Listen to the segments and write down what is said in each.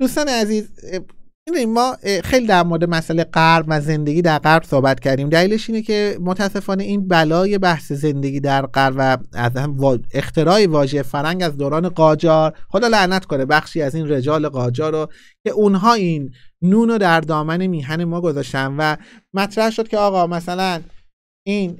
دوستان عزیز ما خیلی در مورد مسئله غرب و زندگی در غرب صحبت کردیم دلیلش اینه که متاسفانه این بلای بحث زندگی در غرب و از اختراع واژه فرنگ از دوران قاجار خدا لعنت کنه بخشی از این رجال قاجار رو که اونها این نون رو در دامن میهن ما گذاشتن و مطرح شد که آقا مثلا این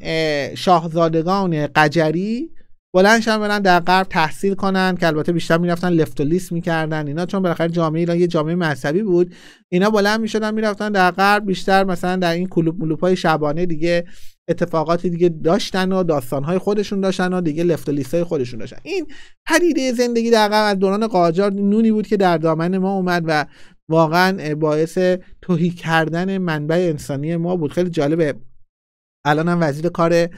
شاهزادگان قجری شدن برن در غرب تحصیل کنن که البته بیشتر میرفتن لفت و لیست میکردن اینا چون بالاخره جامعه ایران یه جامعه مذهبی بود اینا بلند میشدن میرفتن در غرب بیشتر مثلا در این کلوب ملوپ های شبانه دیگه اتفاقاتی دیگه داشتن و داستان های خودشون داشتن و دیگه لفت و لیست های خودشون داشتن این پدیده زندگی در غرب از دوران قاجار نونی بود که در دامن ما اومد و واقعا باعث توهی کردن منبع انسانی ما بود خیلی جالبه الان هم وزیر کار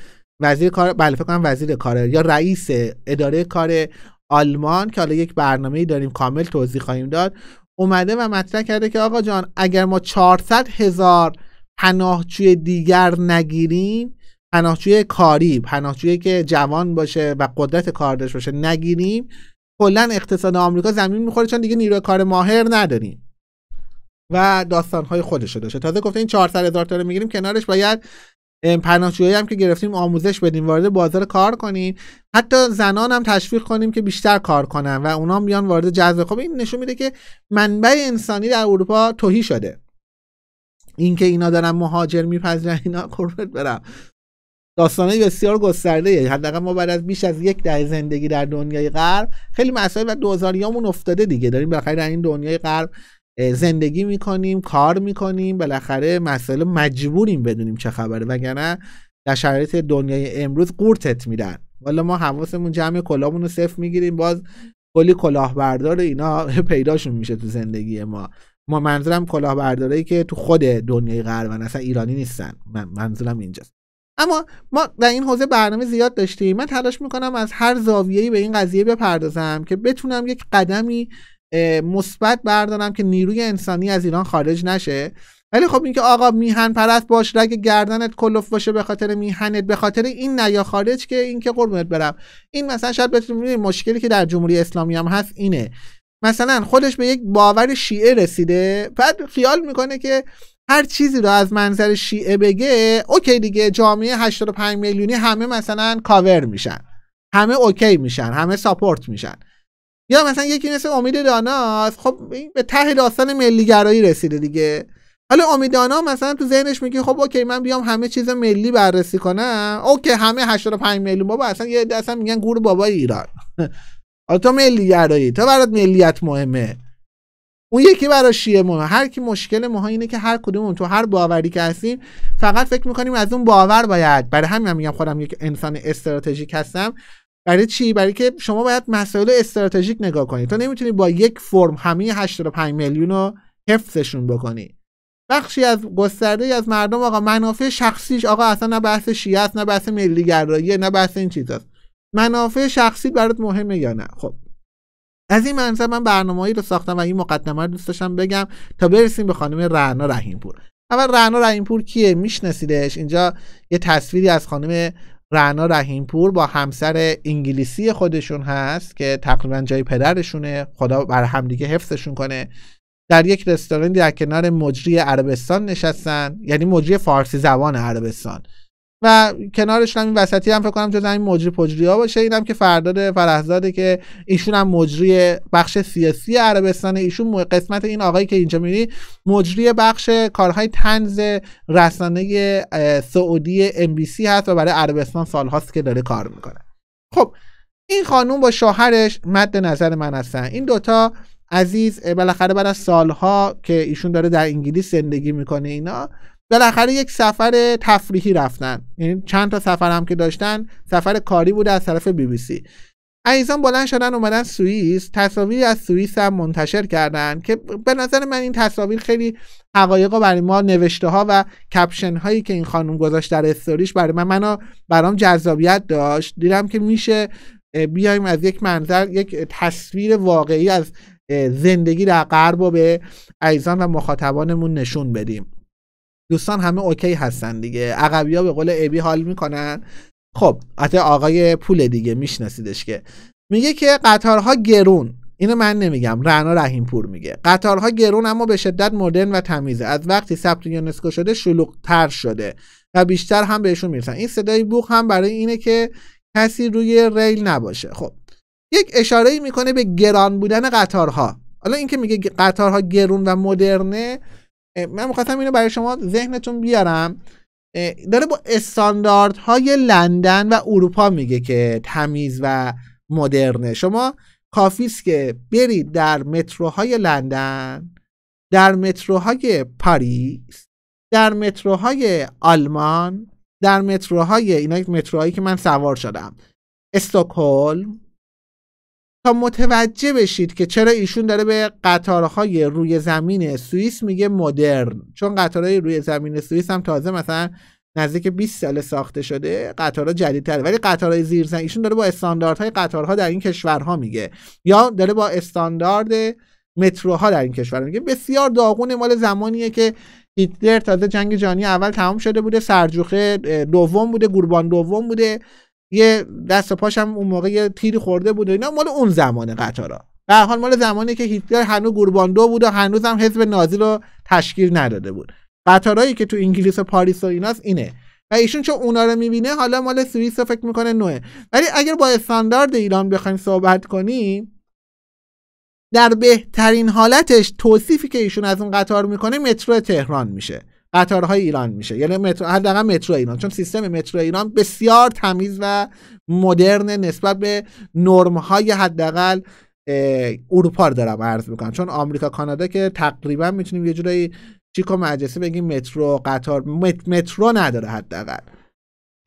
وزیر کار بله فکر کنم وزیر کار یا رئیس اداره کار آلمان که حالا یک برنامه داریم کامل توضیح خواهیم داد اومده و مطرح کرده که آقا جان اگر ما 400 هزار پناهجوی دیگر نگیریم پناهجوی کاری پناهجویی که جوان باشه و قدرت کار داشته باشه نگیریم کلا اقتصاد آمریکا زمین میخوره چون دیگه نیروی کار ماهر نداریم و داستانهای خودش داشته تازه گفته این 400 هزار تا رو میگیریم کنارش باید پناهجویی هم که گرفتیم آموزش بدیم وارد بازار کار کنیم حتی زنان هم تشویق کنیم که بیشتر کار کنن و اونا هم بیان وارد جذب خب این نشون میده که منبع انسانی در اروپا توهی شده اینکه اینا دارن مهاجر میپذیرن اینا قربت برم داستانه بسیار گسترده حداقل ما بعد از بیش از یک دهه زندگی در دنیای غرب خیلی مسائل و دوزاریامون افتاده دیگه داریم بالاخره در این دنیای غرب زندگی میکنیم کار میکنیم بالاخره مسئله مجبوریم بدونیم چه خبره وگرنه در شرایط دنیای امروز قورتت میدن والا ما حواسمون جمع کلاهمون رو صفر میگیریم باز کلی کلاهبردار اینا پیداشون میشه تو زندگی ما ما منظورم کلاهبردارایی که تو خود دنیای و اصلا ایرانی نیستن من منظورم اینجاست اما ما در این حوزه برنامه زیاد داشتیم من تلاش میکنم از هر زاویه‌ای به این قضیه بپردازم که بتونم یک قدمی مثبت بردارم که نیروی انسانی از ایران خارج نشه ولی خب اینکه آقا میهن پرست باش رگ گردنت کلف باشه به خاطر میهنت به خاطر این نیا خارج که این که قربونت برم این مثلا شاید بتونید مشکلی که در جمهوری اسلامی هم هست اینه مثلا خودش به یک باور شیعه رسیده بعد خیال میکنه که هر چیزی رو از منظر شیعه بگه اوکی دیگه جامعه 85 میلیونی همه مثلا کاور میشن همه اوکی میشن همه ساپورت میشن یا مثلا یکی مثل امید دانا خب به ته داستان ملی گرایی رسیده دیگه حالا امید دانا مثلا تو ذهنش میگه خب اوکی من بیام همه چیز ملی بررسی کنم اوکی همه 85 میلیون بابا اصلا یه هم میگن گور بابای ایران حالا تو ملی گرایی تو برات ملیت مهمه اون یکی برای شیعه ما هر کی مشکل ها اینه که هر کدوم تو هر باوری که هستیم فقط فکر میکنیم از اون باور باید برای همین هم میگم خودم یک انسان استراتژیک هستم برای چی برای که شما باید مسائل استراتژیک نگاه کنید تو نمیتونی با یک فرم همه 85 میلیون رو حفظشون بکنی بخشی از گسترده از مردم آقا منافع شخصیش آقا اصلا نه بحث شیعه است نه بحث ملی گرایی نه بحث این چیزاست منافع شخصی برات مهمه یا نه خب از این منظر من برنامه‌ای رو ساختم و این مقدمه رو دوست داشتم بگم تا برسیم به خانم رعنا رحیمپور اول رعنا رحیمپور کیه میشناسیدش اینجا یه تصویری از خانم رعنا رحیمپور با همسر انگلیسی خودشون هست که تقریبا جای پدرشونه خدا بر همدیگه حفظشون کنه در یک رستوران در کنار مجری عربستان نشستن یعنی مجری فارسی زبان عربستان و کنارش هم این وسطی هم فکر کنم جز این مجری پجری ها باشه اینم که فرداد فرهزاده که ایشون هم مجری بخش سیاسی عربستان ایشون قسمت این آقایی که اینجا میری مجری بخش کارهای تنز رسانه سعودی ام بی سی هست و برای عربستان سالهاست که داره کار میکنه خب این خانوم با شوهرش مد نظر من هستن این دوتا عزیز بالاخره بعد از سالها که ایشون داره در انگلیس زندگی میکنه اینا بالاخره یک سفر تفریحی رفتن یعنی چند تا سفر هم که داشتن سفر کاری بوده از طرف بی بی سی عیزان بلند شدن اومدن سوئیس تصاویری از سوئیس هم منتشر کردن که به نظر من این تصاویر خیلی حقایق برای ما نوشته ها و کپشن هایی که این خانم گذاشت در استوریش برای من منو برام جذابیت داشت دیدم که میشه بیایم از یک منظر یک تصویر واقعی از زندگی در غرب به عیزان و مخاطبانمون نشون بدیم دوستان همه اوکی هستن دیگه عقبی به قول ابی حال میکنن خب حتی آقای پول دیگه میشناسیدش که میگه که قطارها گرون اینو من نمیگم رنا رحیم پور میگه قطارها گرون اما به شدت مدرن و تمیزه از وقتی ثبت یونسکو شده شلوغ تر شده و بیشتر هم بهشون میرسن این صدای بوخ هم برای اینه که کسی روی ریل نباشه خب یک اشاره ای میکنه به گران بودن قطارها حالا اینکه میگه قطارها گرون و مدرنه من میخواستم اینو برای شما ذهنتون بیارم داره با استانداردهای لندن و اروپا میگه که تمیز و مدرنه شما کافیست که برید در متروهای لندن در متروهای پاریس در متروهای آلمان در متروهای اینا متروهایی که من سوار شدم استکهلم تا متوجه بشید که چرا ایشون داره به قطارهای روی زمین سوئیس میگه مدرن چون قطارهای روی زمین سوئیس هم تازه مثلا نزدیک 20 سال ساخته شده قطارها جدیدتر ولی قطارهای زمین ایشون داره با استانداردهای قطارها در این کشورها میگه یا داره با استاندارد متروها در این کشور میگه بسیار داغون مال زمانیه که هیتلر تازه جنگ جهانی اول تمام شده بوده سرجوخه دوم بوده گوربان دوم بوده یه دست و پاشم اون موقع یه تیری خورده بود و اینا مال اون زمان قطارا به حال مال زمانی که هیتلر هنوز گورباندو بود و هنوز هم حزب نازی رو تشکیل نداده بود قطارایی که تو انگلیس و پاریس و ایناست اینه و ایشون چون اونا رو میبینه حالا مال سوئیس رو فکر میکنه نوه ولی اگر با استاندارد ایران بخوایم صحبت کنیم در بهترین حالتش توصیفی که ایشون از اون قطار میکنه مترو تهران میشه قطارهای ایران میشه یعنی مترو حداقل مترو ایران چون سیستم مترو ایران بسیار تمیز و مدرن نسبت به نرمهای حداقل اروپا رو دارم عرض میکنم چون آمریکا کانادا که تقریبا میتونیم یه جورایی چیکو مجلسه بگیم مترو قطار مترو نداره حداقل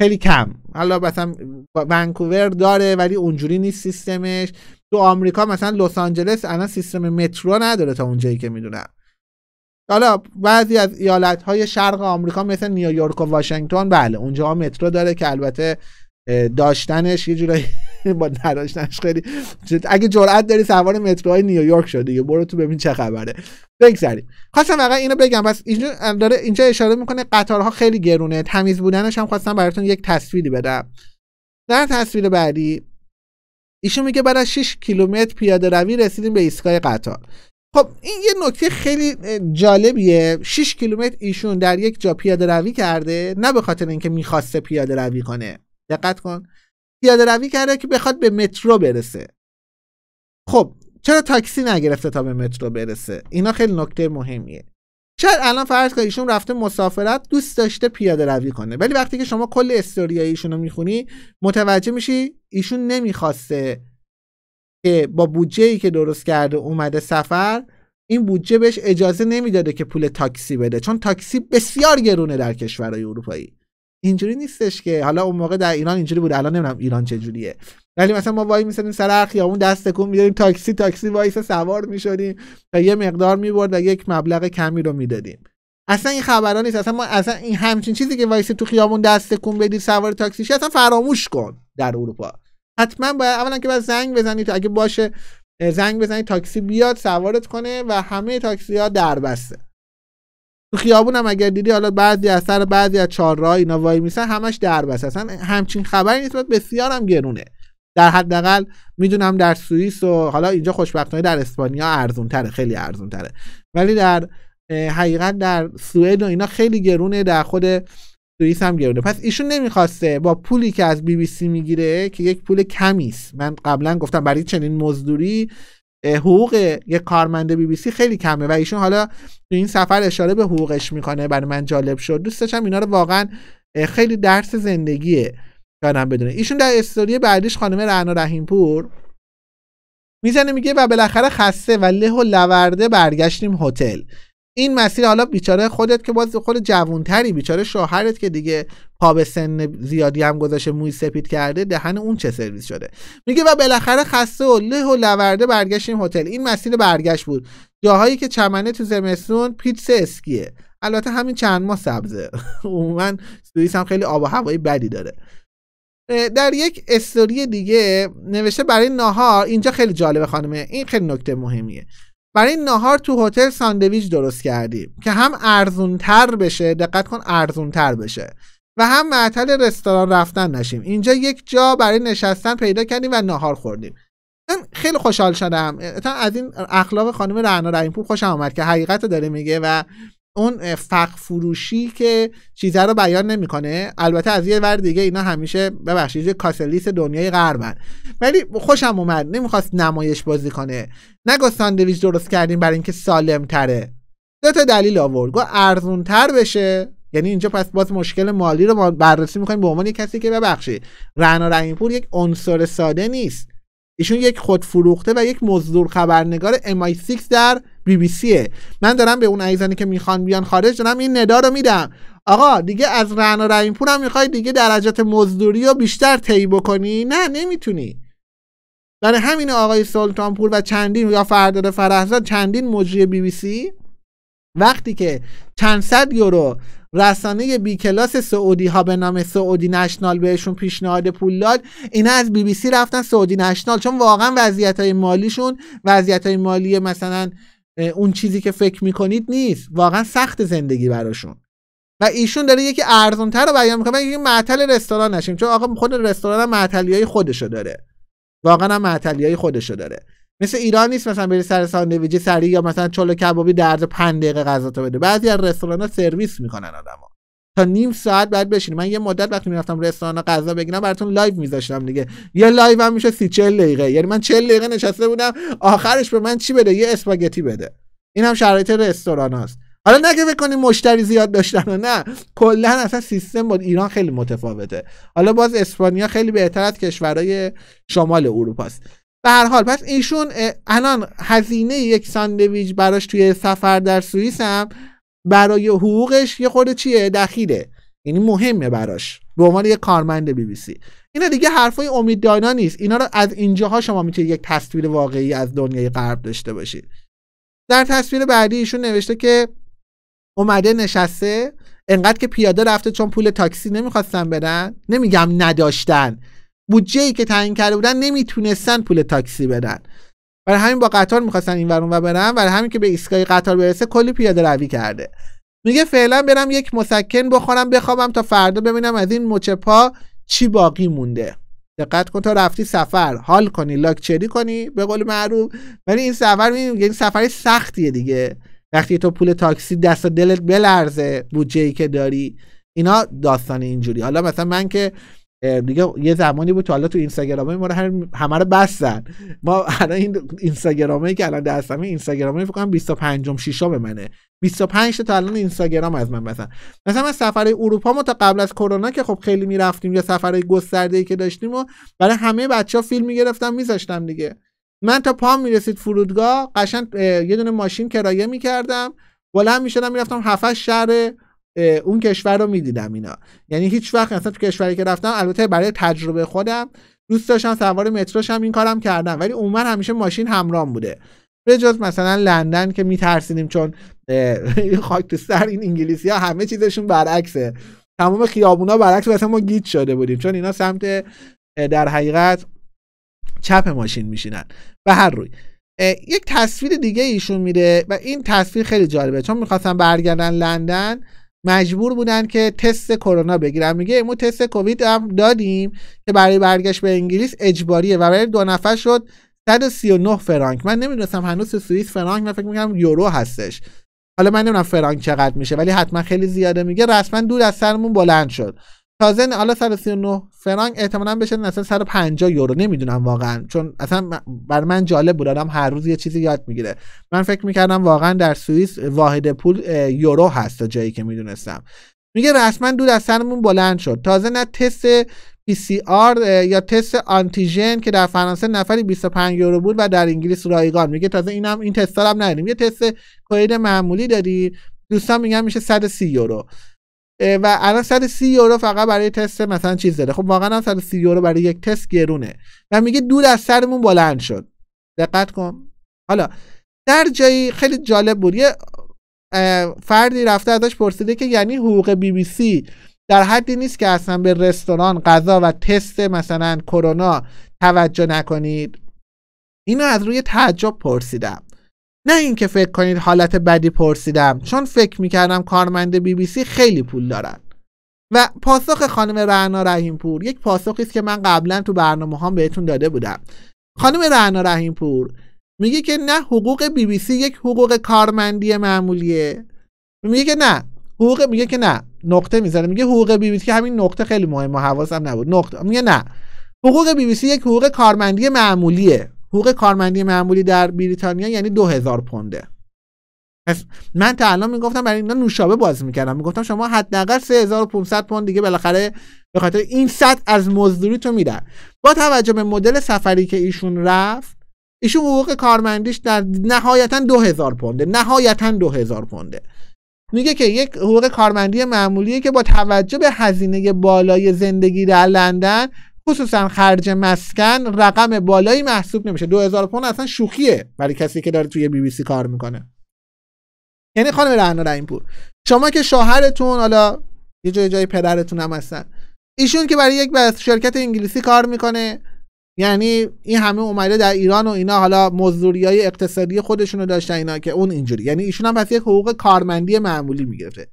خیلی کم حالا مثلا ونکوور داره ولی اونجوری نیست سیستمش تو آمریکا مثلا لس آنجلس الان سیستم مترو نداره تا اونجایی که میدونم حالا بعضی از ایالت های شرق آمریکا مثل نیویورک و واشنگتن بله اونجا مترو داره که البته داشتنش یه جورایی با نداشتنش خیلی اگه جرئت داری سوار متروهای نیویورک شده دیگه برو تو ببین چه خبره بگذریم خواستم واقعا اینو بگم بس اینجا داره اینجا اشاره میکنه قطارها خیلی گرونه تمیز بودنش هم خواستم براتون یک تصویری بدم در تصویر بعدی ایشون میگه بعد از 6 کیلومتر پیاده روی رسیدیم به ایستگاه قطار خب این یه نکته خیلی جالبیه 6 کیلومتر ایشون در یک جا پیاده روی کرده نه به خاطر اینکه میخواسته پیاده روی کنه دقت کن پیاده روی کرده که بخواد به مترو برسه خب چرا تاکسی نگرفته تا به مترو برسه اینا خیلی نکته مهمیه چرا الان فرض کن ایشون رفته مسافرت دوست داشته پیاده روی کنه ولی وقتی که شما کل استوریای ایشون رو میخونی متوجه میشی ایشون نمیخواسته که با بودجه ای که درست کرده اومده سفر این بودجه بهش اجازه نمیداده که پول تاکسی بده چون تاکسی بسیار گرونه در کشورهای اروپایی اینجوری نیستش که حالا اون موقع در ایران اینجوری بود الان نمیدونم ایران چه جوریه ولی مثلا ما وای میسادیم سر هر خیابون دست تکون میدادیم تاکسی تاکسی وایس سوار میشدیم و یه مقدار میبرد و یک مبلغ کمی رو میدادیم اصلا این خبرها نیست اصلا ما اصلا این همچین چیزی که وایس تو خیابون دست تکون بدی سوار تاکسی شی اصلا فراموش کن در اروپا حتما باید اولا که باید زنگ بزنید اگه باشه زنگ بزنید تاکسی بیاد سوارت کنه و همه تاکسی ها در بسته تو خیابون هم اگر دیدی حالا بعضی از سر بعضی از راه اینا وای میسن همش در بسته همچین خبری نیست بسیار هم گرونه در حداقل میدونم در سوئیس و حالا اینجا خوشبختانه در اسپانیا ارزون تره خیلی ارزون تره ولی در حقیقت در سوئد و اینا خیلی گرونه در خود سوئیس هم پس ایشون نمیخواسته با پولی که از بی بی سی میگیره که یک پول کمی است من قبلا گفتم برای چنین مزدوری حقوق یک کارمند بی بی سی خیلی کمه و ایشون حالا تو این سفر اشاره به حقوقش میکنه برای من جالب شد دوست داشتم اینا رو واقعا خیلی درس زندگیه دارم بدونه ایشون در استوری بعدیش خانم رعنا رحیمپور میزنه میگه و بالاخره خسته و له و لورده برگشتیم هتل این مسیر حالا بیچاره خودت که باز خود جوونتری بیچاره شوهرت که دیگه پا به سن زیادی هم گذاشته موی سپید کرده دهن اون چه سرویس شده میگه و بالاخره خسته و له و لورده برگشتیم هتل این مسیر برگشت بود جاهایی که چمنه تو زمستون پیتس اسکیه البته همین چند ماه سبزه عموما سوئیس هم خیلی آب و هوای بدی داره در یک استوری دیگه نوشته برای ناهار اینجا خیلی جالبه خانمه این خیلی نکته مهمیه برای ناهار تو هتل ساندویچ درست کردیم که هم ارزونتر بشه دقت کن ارزونتر بشه و هم معطل رستوران رفتن نشیم اینجا یک جا برای نشستن پیدا کردیم و ناهار خوردیم من خیلی خوشحال شدم از این اخلاق خانم رعنا پور خوشم آمد که حقیقت داره میگه و اون فق فروشی که چیزه رو بیان نمیکنه البته از یه ور دیگه اینا همیشه ببخشید کاسلیس دنیای غربن ولی خوشم اومد نمیخواست نمایش بازی کنه نگو ساندویچ درست کردیم برای اینکه سالم تره دو تا دلیل آورد گو ارزون تر بشه یعنی اینجا پس باز مشکل مالی رو بررسی میکنیم به عنوان کسی که ببخشید رنگ پور یک عنصر ساده نیست ایشون یک فروخته و یک مزدور خبرنگار MI6 در بی بی سیه من دارم به اون عیزانی که میخوان بیان خارج دارم این ندا رو میدم آقا دیگه از رعنا پور هم میخوای دیگه درجات مزدوری رو بیشتر طی بکنی نه نمیتونی برای همین آقای سلطانپور و چندین یا فرداد فرهزاد چندین مجری بی بی سی وقتی که چند صد یورو رسانه بی کلاس سعودی ها به نام سعودی نشنال بهشون پیشنهاد پول داد اینا از بی رفتن سعودی نشنال چون واقعا وضعیت های مالیشون وضعیت های مالی مثلا اون چیزی که فکر میکنید نیست واقعا سخت زندگی براشون و ایشون داره یکی ارزونتر رو بیان میکنه یکی معطل رستوران نشیم چون آقا خود رستوران هم های خودشو داره واقعا هم های خودشو داره مثل ایران نیست مثلا بری سر ساندویچ سری یا مثلا چلو کبابی درد 5 دقیقه غذا تو بده بعضی از رستوران ها سرویس میکنن آدمو تا نیم ساعت بعد بشینیم من یه مدت وقتی میرفتم رستوران غذا بگیرم براتون لایو میذاشتم دیگه یه لایو هم میشه سی چل دقیقه یعنی من چل دقیقه نشسته بودم آخرش به من چی بده یه اسپاگتی بده این هم شرایط رستوران هاست حالا نگه بکنین مشتری زیاد داشتن و نه کلا اصلا سیستم با ایران خیلی متفاوته حالا باز اسپانیا خیلی بهتر از کشورهای شمال اروپا است به هر حال پس ایشون الان هزینه یک ساندویچ براش توی سفر در سوئیس هم برای حقوقش یه خورده چیه دخیله یعنی مهمه براش به عنوان یه کارمند بی بی سی اینا دیگه حرفای امیددانا نیست اینا رو از اینجاها شما میتونید یک تصویر واقعی از دنیای غرب داشته باشید در تصویر بعدی ایشون نوشته که اومده نشسته انقدر که پیاده رفته چون پول تاکسی نمیخواستن بدن نمیگم نداشتن بودجه که تعیین کرده بودن نمیتونستن پول تاکسی بدن برای همین با قطار میخواستن این ورون و برن برای همین که به ایستگاه قطار برسه کلی پیاده روی کرده میگه فعلا برم یک مسکن بخورم بخوابم تا فردا ببینم از این مچ پا چی باقی مونده دقت کن تا رفتی سفر حال کنی لاکچری کنی به قول معروف ولی این سفر میگه این یعنی سفری سختیه دیگه وقتی تو پول تاکسی دست و دلت بلرزه بودجه ای که داری اینا داستان اینجوری حالا مثلا من که دیگه یه زمانی بود تو حالا تو اینستاگرام ما رو همه رو بستن ما الان این اینستاگرامه که الان دستم اینستاگرامی فکر کنم 25 شیشا به منه 25 تا الان اینستاگرام از من مثلا مثلا من سفر اروپا ما تا قبل از کرونا که خب خیلی میرفتیم یا سفرهای گسترده ای که داشتیم و برای همه بچه ها فیلم میگرفتم میذاشتم دیگه من تا پام میرسید فرودگاه قشنگ یه دونه ماشین کرایه میکردم بلند میشدم میرفتم هفت شهر اون کشور رو میدیدم اینا یعنی هیچ وقت اصلا تو کشوری که رفتم البته برای تجربه خودم دوست داشتم سوار متروشم این کارم کردم ولی عمر همیشه ماشین همرام بوده به جز مثلا لندن که میترسیدیم چون خاک تو سر این انگلیسی ها همه چیزشون برعکسه تمام خیابونا برعکس مثلا ما گیت شده بودیم چون اینا سمت در حقیقت چپ ماشین میشینن به هر روی یک تصویر دیگه ایشون میده و این تصویر خیلی جالبه چون میخواستم برگردن لندن مجبور بودن که تست کرونا بگیرن میگه ما تست کووید هم دادیم که برای برگشت به انگلیس اجباریه و برای دو نفر شد 139 فرانک من نمیدونستم هنوز سوئیس فرانک من فکر میکنم یورو هستش حالا من نمیدونم فرانک چقدر میشه ولی حتما خیلی زیاده میگه رسما دور از سرمون بلند شد تازه حالا 139 فرانک احتمالا بشه مثلا 150 یورو نمیدونم واقعا چون اصلا بر من جالب بود آدم هر روز یه چیزی یاد میگیره من فکر میکردم واقعا در سوئیس واحد پول یورو هست جایی که میدونستم میگه رسما دود از سرمون بلند شد تازه نه تست PCR یا تست آنتیژن که در فرانسه نفری 25 یورو بود و در انگلیس رایگان میگه تازه این این تستا هم نداریم یه تست کوید معمولی داری دوستان میگن میشه 130 یورو و الان 130 یورو فقط برای تست مثلا چیز داره خب واقعا هم 130 یورو برای یک تست گرونه و میگه دود از سرمون بلند شد دقت کن حالا در جایی خیلی جالب بود یه فردی رفته ازش پرسیده که یعنی حقوق بی بی سی در حدی نیست که اصلا به رستوران غذا و تست مثلا کرونا توجه نکنید اینو از روی تعجب پرسیدم نه اینکه فکر کنید حالت بدی پرسیدم چون فکر میکردم کارمند بی بی سی خیلی پول دارن و پاسخ خانم رعنا رحیمپور یک پاسخی است که من قبلا تو برنامه هم بهتون داده بودم خانم رعنا رحیمپور میگه که نه حقوق بی بی سی یک حقوق کارمندی معمولیه میگه که نه حقوق میگه که نه نقطه میزنه میگه حقوق بی بی سی همین نقطه خیلی مهمه حواسم نبود نقطه میگه نه حقوق بی بی سی یک حقوق کارمندی معمولیه حقوق کارمندی معمولی در بریتانیا یعنی 2000 پونده پس من تا الان میگفتم برای اینا نوشابه باز میکردم میگفتم شما حداقل 3500 پوند دیگه بالاخره به خاطر این صد از مزدوری تو میدن با توجه به مدل سفری که ایشون رفت ایشون حقوق کارمندیش در نهایتا 2000 پونده نهایتا 2000 پونده میگه که یک حقوق کارمندی معمولیه که با توجه به هزینه بالای زندگی در لندن خصوصا خرج مسکن رقم بالایی محسوب نمیشه 2000 پوند اصلا شوخیه برای کسی که داره توی بی بی سی کار میکنه یعنی خانم رعنا رحیمپور شما که شوهرتون حالا یه جای جای پدرتون هم هستن ایشون که برای یک شرکت انگلیسی کار میکنه یعنی این همه اومده در ایران و اینا حالا مزدوری های اقتصادی خودشون رو داشتن اینا که اون اینجوری یعنی ایشون هم پس یک حقوق کارمندی معمولی میگرفته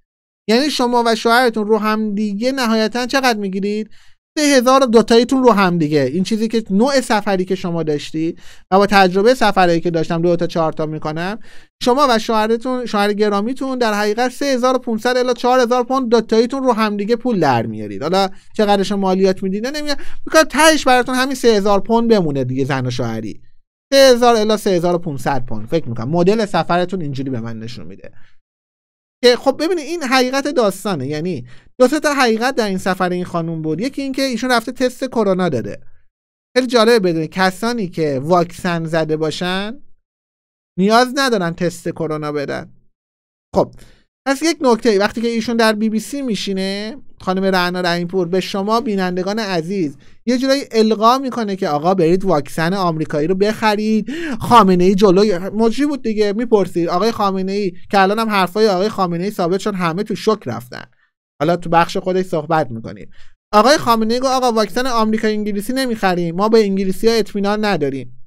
یعنی شما و شوهرتون رو هم دیگه نهایتا چقدر میگیرید به هزار دوتاییتون رو هم دیگه این چیزی که نوع سفری که شما داشتید و با تجربه سفری که داشتم دو تا چهار تا میکنم شما و شوهرتون شوهر گرامیتون در حقیقت 3500 الا 4000 پوند دوتاییتون رو هم دیگه پول در میارید حالا چقدرش مالیات میدید نمیاد میگه تهش براتون همین 3000 پوند بمونه دیگه زن و شوهری 3000 الا 3500 پوند فکر میکنم مدل سفرتون اینجوری به من نشون میده که خب ببینید این حقیقت داستانه یعنی دو تا حقیقت در این سفر این خانم بود یکی اینکه ایشون رفته تست کرونا داده خیلی جالبه بدونه کسانی که واکسن زده باشن نیاز ندارن تست کرونا بدن خب از یک نکته وقتی که ایشون در بی بی سی میشینه خانم رعنا رحیمپور به شما بینندگان عزیز یه جورایی القا میکنه که آقا برید واکسن آمریکایی رو بخرید خامنه ای جلوی مجری بود دیگه میپرسید آقای خامنه ای که الان هم حرفای آقای خامنه ای ثابت شد همه تو شک رفتن حالا تو بخش خودش صحبت میکنیم آقای خامنه ای گفت آقا واکسن آمریکایی انگلیسی نمیخریم ما به انگلیسی ها اطمینان نداریم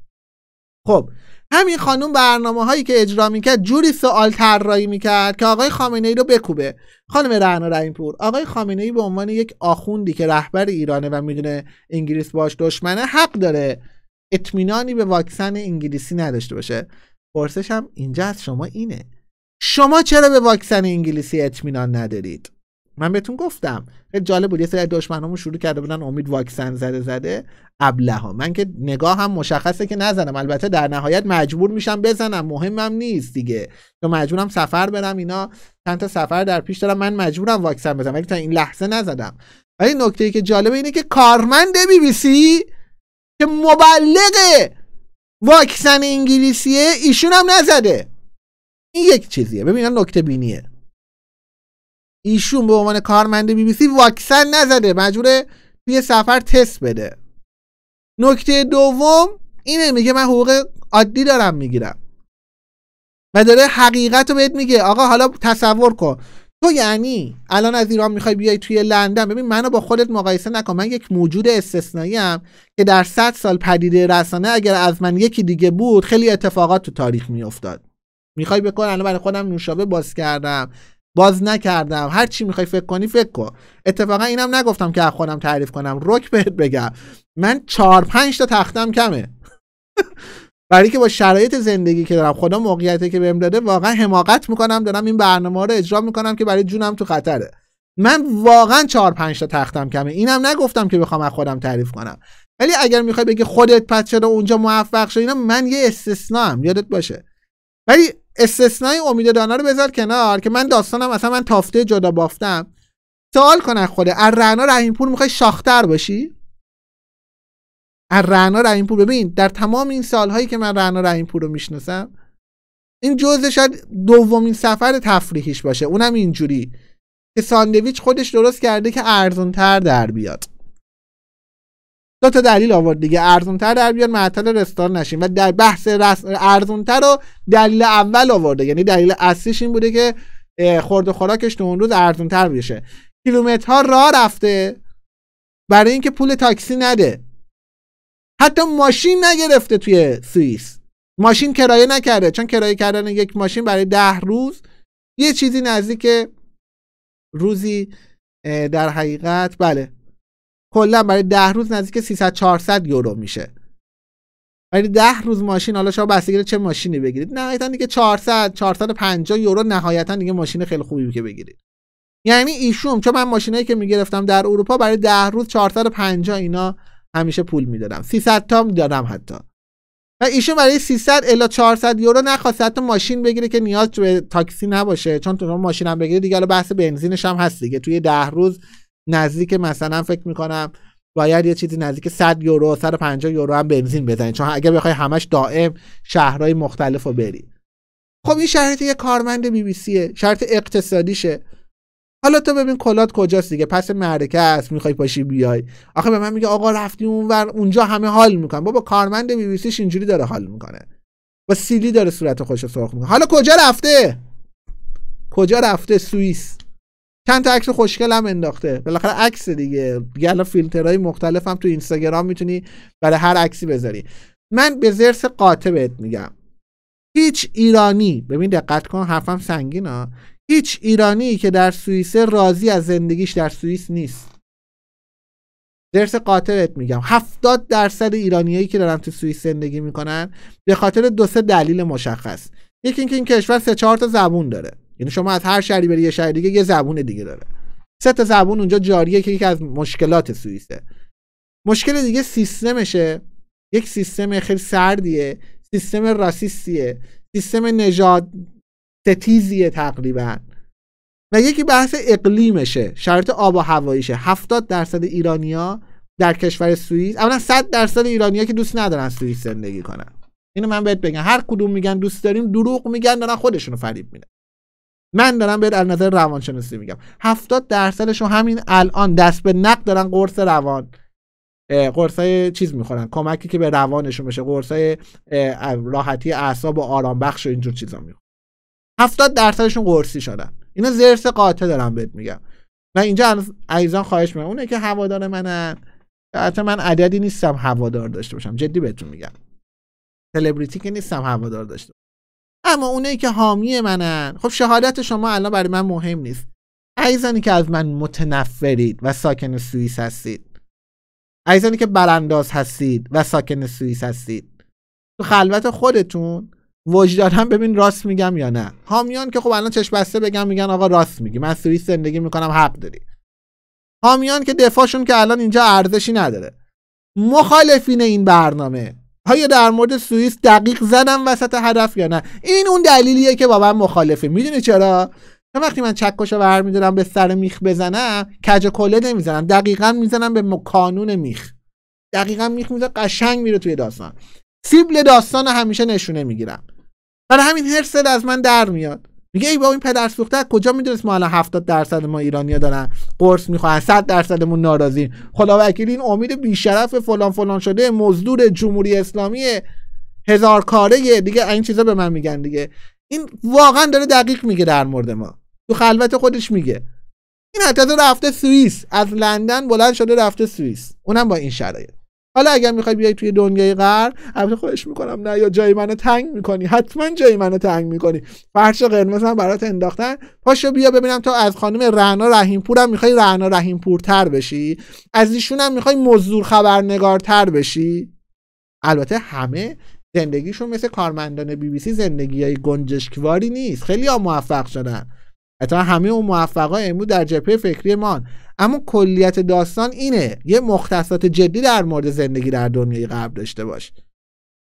خب همین خانوم برنامه هایی که اجرا میکرد جوری سوال طراحی میکرد که آقای خامنه ای رو بکوبه خانم رعنا پور آقای خامنه ای به عنوان یک آخوندی که رهبر ایرانه و میدونه انگلیس باش دشمنه حق داره اطمینانی به واکسن انگلیسی نداشته باشه پرسش اینجا از شما اینه شما چرا به واکسن انگلیسی اطمینان ندارید من بهتون گفتم خیلی جالب بود یه سری دشمنامو شروع کرده بودن امید واکسن زده زده ابله ها من که نگاه هم مشخصه که نزنم البته در نهایت مجبور میشم بزنم مهمم نیست دیگه تو مجبورم سفر برم اینا چند تا سفر در پیش دارم من مجبورم واکسن بزنم ولی تا این لحظه نزدم ولی نکته ای که جالب اینه که کارمند بی بی سی که مبلغ واکسن انگلیسیه ایشون هم نزده این یک چیزیه ببینن نکته بینیه ایشون به عنوان کارمند بی بی سی واکسن نزده مجبوره توی سفر تست بده نکته دوم اینه میگه من حقوق عادی دارم میگیرم و داره حقیقت رو بهت میگه آقا حالا تصور کن تو یعنی الان از ایران میخوای بیای توی لندن ببین منو با خودت مقایسه نکن من یک موجود استثنایی ام که در صد سال پدیده رسانه اگر از من یکی دیگه بود خیلی اتفاقات تو تاریخ میافتاد میخوای بکن الان برای خودم نوشابه باز کردم باز نکردم هر چی میخوای فکر کنی فکر کن اتفاقا اینم نگفتم که از خودم تعریف کنم رک بهت بگم من چهار پنج تا تختم کمه برای که با شرایط زندگی که دارم خدا موقعیتی که بهم داده واقعا حماقت میکنم دارم این برنامه رو اجرا میکنم که برای جونم تو خطره من واقعا چهار پنج تا تختم کمه اینم نگفتم که بخوام از خودم تعریف کنم ولی اگر میخوای بگی خودت پس چرا اونجا موفق شدی من یه استثنا یادت باشه ولی استثنای امید دانا رو بذار کنار که من داستانم اصلا من تافته جدا بافتم سوال کن خوده از رعنا رحیم میخوای شاختر باشی از رعنا رحیم ببین در تمام این سالهایی که من رعنا رحیم رو میشناسم این جزء شاید دومین سفر تفریحیش باشه اونم اینجوری که ساندویچ خودش درست کرده که ارزونتر در بیاد دو تا دلیل آورد دیگه ارزونتر در بیار معطل رستار نشیم و در بحث ارزونتر رو دلیل اول آورده یعنی دلیل اصلیش این بوده که خورد و خوراکش تو اون روز ارزونتر بشه کیلومترها راه رفته برای اینکه پول تاکسی نده حتی ماشین نگرفته توی سوئیس ماشین کرایه نکرده چون کرایه کردن یک ماشین برای ده روز یه چیزی نزدیک روزی در حقیقت بله کلا برای ده روز نزدیک 300 400 یورو میشه برای ده روز ماشین حالا شما بستگی چه ماشینی بگیرید نهایتا دیگه 400 450 یورو نهایتا دیگه ماشین خیلی خوبی که بگیرید یعنی ایشون چون من ماشینایی که میگرفتم در اروپا برای ده روز 450 اینا همیشه پول میدادم 300 تا دادم حتی و ایشون برای 300 الا 400 یورو نخواست حتی ماشین بگیره که نیاز به تاکسی نباشه چون تو ماشین بگیره دیگه حالا بحث بنزینش هم هست دیگه توی ده روز نزدیک مثلا فکر میکنم باید یه چیزی نزدیک 100 یورو 150 یورو هم بنزین بزنی چون اگه بخوای همش دائم شهرهای مختلف رو بری خب این شرط یه کارمند بی بی سیه شرط اقتصادیشه حالا تو ببین کلات کجاست دیگه پس مرکه است میخوای پاشی بیای آخه به من میگه آقا رفتی اونور اونجا همه حال میکن بابا کارمند بی بی سیش اینجوری داره حال میکنه با سیلی داره صورت خوش سرخ میکنه حالا کجا رفته کجا رفته سوئیس چند تا عکس خوشگل هم انداخته بالاخره عکس دیگه دیگه الان فیلترهای مختلف هم تو اینستاگرام میتونی برای هر عکسی بذاری من به زرس قاطع بهت میگم هیچ ایرانی ببین دقت کن حرفم سنگین ها هیچ ایرانی که در سوئیس راضی از زندگیش در سوئیس نیست درس قاطعت میگم 70 درصد ایرانیایی که دارن تو سوئیس زندگی میکنن به خاطر دو سه دلیل مشخص یکی اینکه این کشور سه چهار تا زبون داره یعنی شما از هر شهری بری یه شهر دیگه یه زبون دیگه داره سه تا زبون اونجا جاریه که یکی از مشکلات سوئیسه مشکل دیگه سیستمشه یک سیستم خیلی سردیه سیستم راسیستیه سیستم نژاد ستیزیه تقریبا و یکی بحث اقلیمشه شرط آب و هواییشه 70 درصد ایرانیا در کشور سوئیس اولا 100 درصد ایرانیا که دوست ندارن سوئیس زندگی کنن اینو من بهت بگم هر کدوم میگن دوست داریم دروغ میگن دارن خودشونو فریب میدن من دارم به از نظر روانشناسی میگم 70 درصدشون همین الان دست به نق دارن قرص روان قرص های چیز میخورن کمکی که به روانشون بشه های راحتی اعصاب و آرام بخش و اینجور چیزا میخورن 70 درصدشون قرصی شدن اینا زرس قاطع دارم بهت میگم و اینجا عزیزان خواهش میکنم اونه که هوادار منن البته من عددی نیستم هوادار داشته باشم جدی بهتون میگم سلبریتی که نیستم هوادار داشته اما اونایی که حامی منن خب شهادت شما الان برای من مهم نیست عیزانی که از من متنفرید و ساکن سوئیس هستید عیزانی که برانداز هستید و ساکن سوئیس هستید تو خلوت خودتون وجدان هم ببین راست میگم یا نه حامیان که خب الان چشم بسته بگم میگن آقا راست میگی من سوئیس زندگی میکنم حق داری حامیان که دفاعشون که الان اینجا ارزشی نداره مخالفین این برنامه آیا در مورد سوئیس دقیق زدم وسط هدف یا نه این اون دلیلیه که با من مخالفه میدونی چرا چون وقتی من چکش رو برمیدارم به سر میخ بزنم کج کله نمیزنم دقیقا میزنم به کانون میخ دقیقا میخ میزنم قشنگ میره توی داستان سیبل داستان همیشه نشونه میگیرم برای همین هر از من در میاد میگه ای با این پدر سوخته کجا میدونست ما الان 70 درصد ما ایرانیا دارن قرص میخوان 100 درصدمون ناراضی خداوکیلی این امید بیشرف فلان فلان شده مزدور جمهوری اسلامی هزار کاره دیگه این چیزا به من میگن دیگه این واقعا داره دقیق میگه در مورد ما تو خلوت خودش میگه این حتی رفته سوئیس از لندن بلند شده رفته سوئیس اونم با این شرایط حالا اگر میخوای بیای توی دنیای غرب البته خواهش میکنم نه یا جای منو تنگ میکنی حتما جای منو تنگ میکنی فرش قرمز هم برات انداختن پاشو بیا ببینم تو از خانم رهنا رحیم هم میخوای رهنا رحیم تر بشی از ایشون هم میخوای مزدور تر بشی البته همه زندگیشون مثل کارمندان بی بی سی زندگی های گنجشکواری نیست خیلی موفق شدن اتفاقا همه اون موفقای امروز در جبهه فکری ما اما کلیت داستان اینه یه مختصات جدی در مورد زندگی در دنیای قبل داشته باش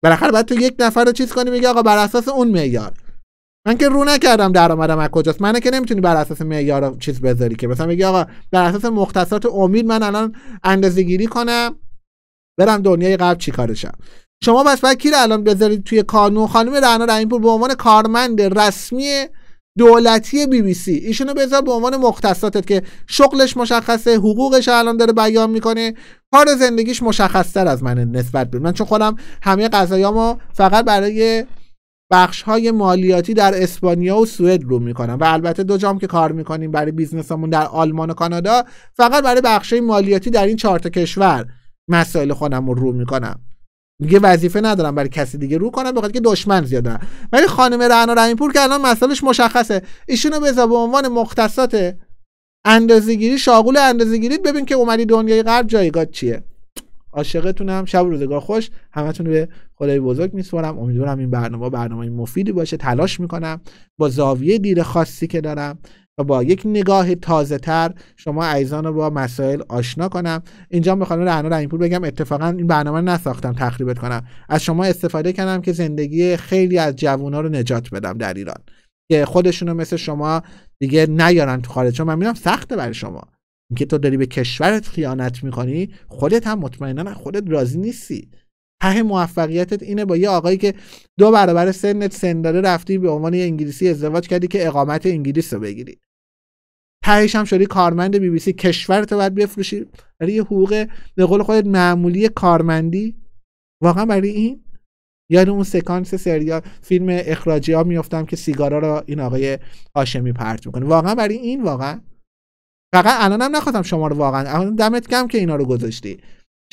بالاخره باید تو یک نفر رو چیز کنی میگه آقا بر اساس اون معیار من که رو نکردم درآمدم از کجاست منه که نمیتونی بر اساس معیار چیز بذاری که مثلا بگی آقا بر اساس مختصات امید من الان اندازه گیری کنم برم دنیای قبل چیکارشم شما بس باید کی الان بذارید توی کانون خانم رعنا رحیمپور به عنوان کارمند رسمی دولتی بی بی سی ایشونو بذار به عنوان مختصاتت که شغلش مشخصه حقوقش الان داره بیان میکنه کار زندگیش مشخصتر از من نسبت به من چون خودم همه قضایامو فقط برای بخش های مالیاتی در اسپانیا و سوئد رو میکنم و البته دو جام که کار میکنیم برای بیزنسمون در آلمان و کانادا فقط برای بخش مالیاتی در این چهار تا کشور مسائل خودم رو رو میکنم دیگه وظیفه ندارم برای کسی دیگه رو کنم بخاطر که دشمن زیادن ولی خانم رعنا رحیمپور که الان مسئلهش مشخصه ایشونو بذار به عنوان مختصات اندازه‌گیری شاغول اندازه‌گیری ببین که اومدی دنیای غرب جایگاه چیه عاشقتونم شب روزگار خوش همتون به خدای بزرگ میسپارم امیدوارم این برنامه برنامه مفیدی باشه تلاش میکنم با زاویه دید خاصی که دارم و با یک نگاه تازه تر شما عیزان رو با مسائل آشنا کنم اینجا به خانم رهنا رحیمپور بگم اتفاقا این برنامه رو نساختم تخریبت کنم از شما استفاده کردم که زندگی خیلی از ها رو نجات بدم در ایران که خودشون رو مثل شما دیگه نیارن تو خارج چون من میدونم سخته برای شما اینکه تو داری به کشورت خیانت میکنی خودت هم مطمئنا خودت راضی نیستی ته موفقیتت اینه با یه آقایی که دو برابر سنت سن داره رفتی به عنوان یه انگلیسی ازدواج کردی که اقامت انگلیس رو بگیری تهش هم شدی کارمند بی بی سی کشورت باید بفروشی برای یه حقوق به قول خودت معمولی کارمندی واقعا برای این یعنی اون سکانس سریال فیلم اخراجی ها میفتم که سیگارا رو این آقای هاشمی پرت میکنه واقعا برای این واقعا فقط الانم نخواستم شما رو واقعا دمت کم که اینا رو گذاشتی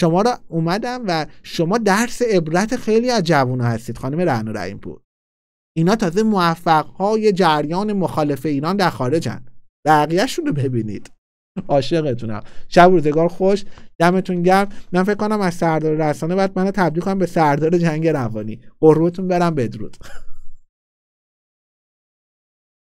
شما را اومدم و شما درس عبرت خیلی از جوان هستید خانم و رحیم پور اینا تازه موفق های جریان مخالف ایران در خارجن بقیه رو ببینید عاشقتونم شب روزگار خوش دمتون گرم من فکر کنم از سردار رسانه بعد منو تبدیل کنم به سردار جنگ روانی قربتون برم بدرود